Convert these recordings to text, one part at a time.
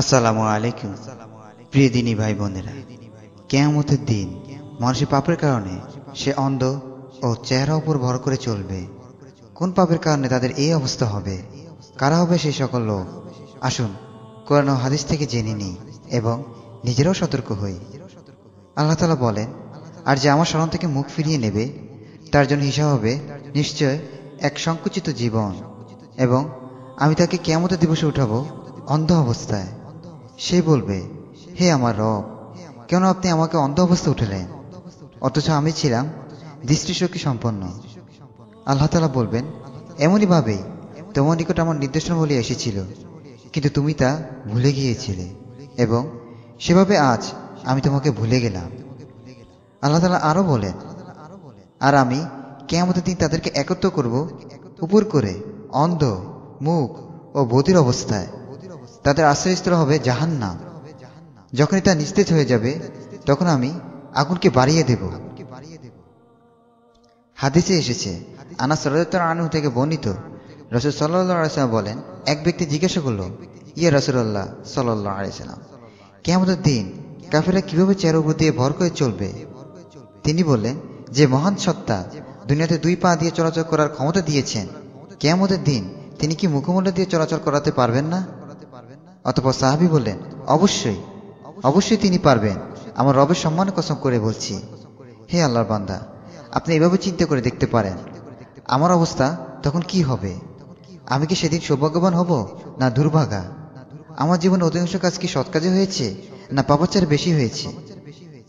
আসসালামু আলাইকুম প্রিয় দিনী ভাই বোনেরা কেয়ামতের দিন মানুষের পাপের কারণে সে অন্ধ ও চেহারা উপর ভর করে চলবে কোন পাপের কারণে তাদের এই অবস্থা হবে কারা হবে সেই সকল লোক আসুন কোরআন হাদিস থেকে জেনে নিই এবং নিজেরাও সতর্ক হই আল্লাহ তালা বলেন আর যে আমার স্মরণ থেকে মুখ ফিরিয়ে নেবে তার জন্য হিসাব হবে নিশ্চয় এক সংকুচিত জীবন এবং আমি তাকে কেয়ামতের দিবসে উঠাবো অন্ধ অবস্থায় সে বলবে হে আমার রব কেন আপনি আমাকে অন্ধ অবস্থা উঠেলেন অথচ আমি ছিলাম দৃষ্টিশক্তি সম্পন্ন আল্লাহ তালা বলবেন এমনইভাবে তোমার নিকট আমার নির্দেশনাবলী এসেছিল কিন্তু তুমি তা ভুলে গিয়েছিলে এবং সেভাবে আজ আমি তোমাকে ভুলে গেলাম আল্লাহ তালা আরও বলেন আর আমি কেমন দিন তাদেরকে একত্র করব উপর করে অন্ধ মুখ ও বধির অবস্থায় তাদের আশ্রয়স্থল হবে জাহান্নাম যখনই তা নিস্তেজ হয়ে যাবে তখন আমি আগুনকে বাড়িয়ে দেব হাদিসে এসেছে আনা আনু থেকে বর্ণিত রসুল সাল্লাহ আলাইসাল্লাম বলেন এক ব্যক্তি জিজ্ঞাসা করল ইয়া রসুল্লাহ সাল্লাহ আলাইসাল্লাম কেমন দিন কাফেরা কিভাবে চেয়ার উপর দিয়ে ভর করে চলবে তিনি বলেন যে মহান সত্তা দুনিয়াতে দুই পা দিয়ে চলাচল করার ক্ষমতা দিয়েছেন কেমতের দিন তিনি কি মুখমণ্ডল দিয়ে চলাচল করাতে পারবেন না অথবা সাহাবি বললেন অবশ্যই অবশ্যই তিনি পারবেন আমার রবের সম্মান কসম করে বলছি হে আল্লাহর বান্দা আপনি এভাবে চিন্তা করে দেখতে পারেন আমার অবস্থা তখন কি হবে আমি কি সেদিন সৌভাগ্যবান হব না দুর্ভাগা আমার জীবনে অধিকাংশ কাজ কি সৎ কাজে হয়েছে না পাপাচার বেশি হয়েছে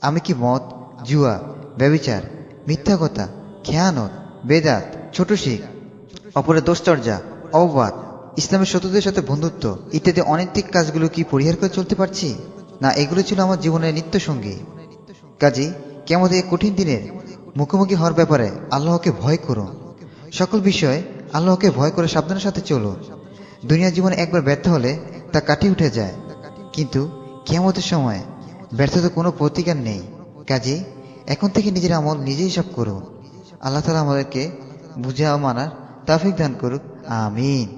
আমি কি মদ জুয়া ব্যবিচার মিথ্যা কথা খেয়ানত বেদাত ছোট শিখ অপরে দোষচর্যা অবাদ ইসলামের শত্রুদের সাথে বন্ধুত্ব ইত্যাদি অনৈতিক কাজগুলো কি পরিহার করে চলতে পারছি না এগুলো ছিল আমার জীবনের নিত্য সঙ্গী কাজে কেমন এই কঠিন দিনের মুখোমুখি হওয়ার ব্যাপারে আল্লাহকে ভয় করো সকল বিষয়ে আল্লাহকে ভয় করে সাবধানের সাথে চলো দুনিয়া জীবনে একবার ব্যর্থ হলে তা কাটিয়ে উঠে যায় কিন্তু কেমতের সময় ব্যর্থতা কোনো প্রতিকার নেই কাজে এখন থেকে নিজের আমল নিজেই সব করুন আল্লাহ তালা আমাদেরকে বুঝে মানার তাফিক দান করুক আমিন